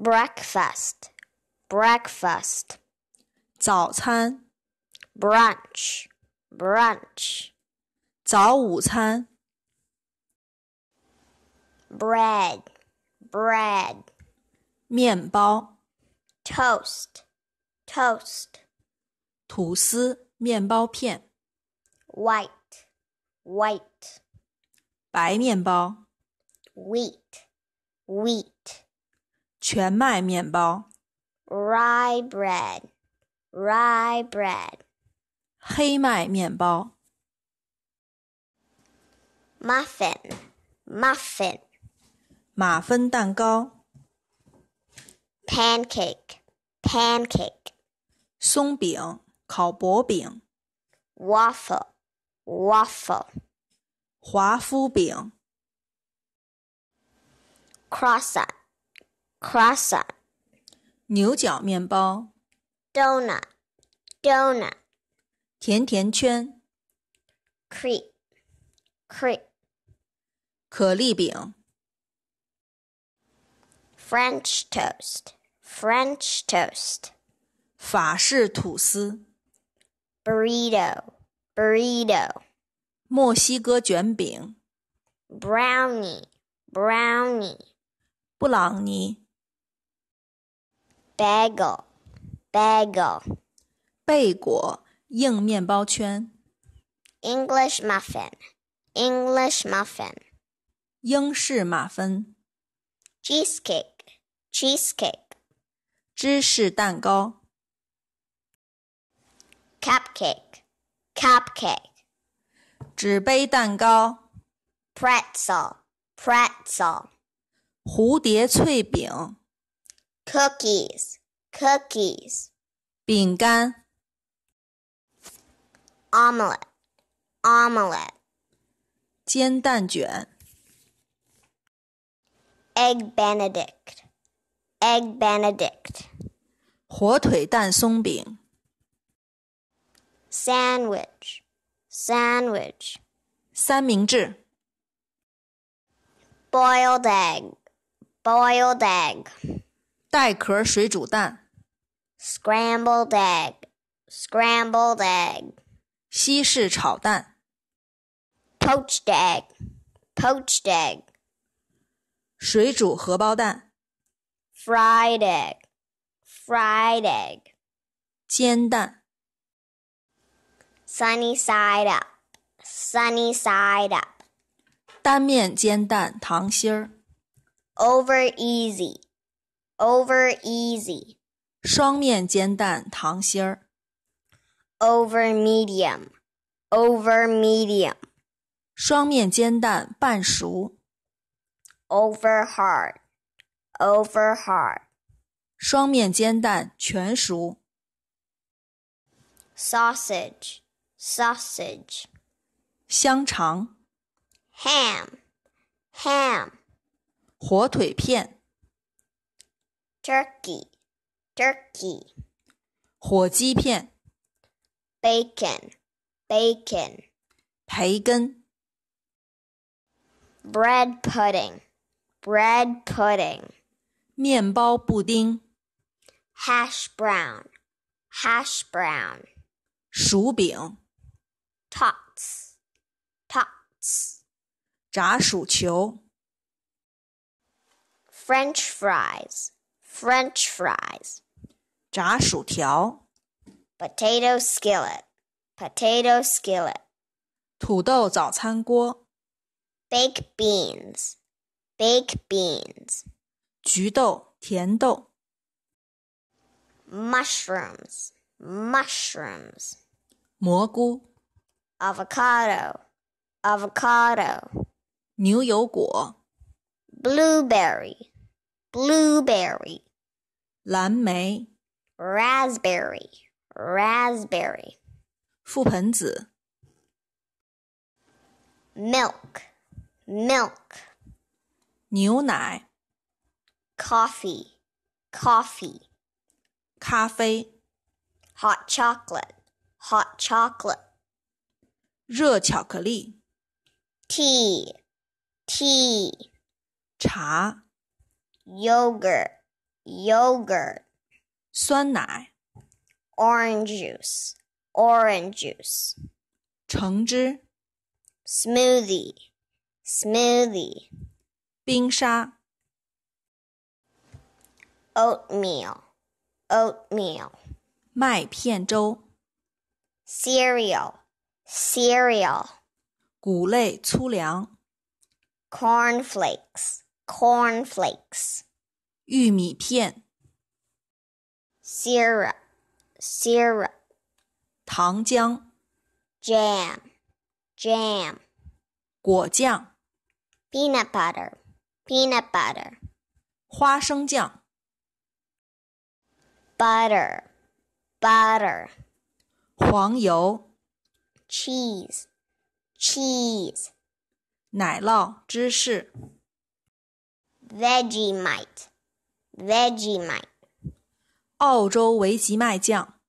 breakfast, breakfast. 早餐 brunch, brunch. 早午餐 bread, bread. 面包 toast, toast. 吐司、面包片 white, white. 白面包 wheat, wheat. 全麦面包，rye bread，rye bread，黑麦面包。Muffin，muffin，马芬蛋糕。Pancake，pancake，松饼，烤薄饼。Waffle，waffle，华夫饼。Croissant。Croissant，牛角面包。Donut，Donut，甜甜圈。c r e a m c r e a m 可丽饼。French toast，French toast，法式吐司。Burrito，Burrito，墨西哥卷饼。Brownie，Brownie，布朗尼。bagel, bagel. English muffin, English muffin. 英式马芬。Cheesecake, cheesecake. 芝士蛋糕。Cupcake, cupcake. 纸杯蛋糕。Pretzel, pretzel. 蝴蝶脆饼。cookies, cookies. 饼干 omelet, omelet. egg benedict, egg benedict. 火腿蛋松饼 sandwich, sandwich. boiled egg, boiled egg. 带壳水煮蛋，Scrambled egg，Scrambled egg。西式炒蛋，Poached egg，Poached egg。水煮荷包蛋，Fried egg，Fried egg。煎蛋，Sunny side up，Sunny side up。单面煎蛋，糖心儿，Over easy。over easy，双面煎蛋糖心儿；over medium，over medium，双面煎蛋半熟；over hard，over hard，双面煎蛋全熟；sausage，sausage，香肠；ham，ham，火腿片。turkey, turkey. bacon, bacon. bread pudding, bread pudding. 面包布丁 hash brown, hash brown. 薯饼 tots, tots. French fries, French fries. 炸薯条 Potato skillet. Potato skillet. 土豆早餐锅 Baked beans. Baked beans. 菊豆甜豆 Mushrooms. Mushrooms. Avocado. Avocado. Blueberry blueberry, 蓝莓、raspberry, raspberry, 覆盆子、milk, milk, 牛奶、coffee, coffee, Hot chocolate, hot chocolate, 热巧克力、tea, tea, 茶。yogurt, yogurt. 酸奶 orange juice, orange juice. 橙汁 smoothie, smoothie. oatmeal, oatmeal. cereal, cereal. Corn flakes corn flakes 玉米片 syrup syrup jam jam peanut butter peanut butter 花生酱 butter butter cheese cheese 奶酪芝士。Vegemite，Vegemite，澳洲维吉麦酱。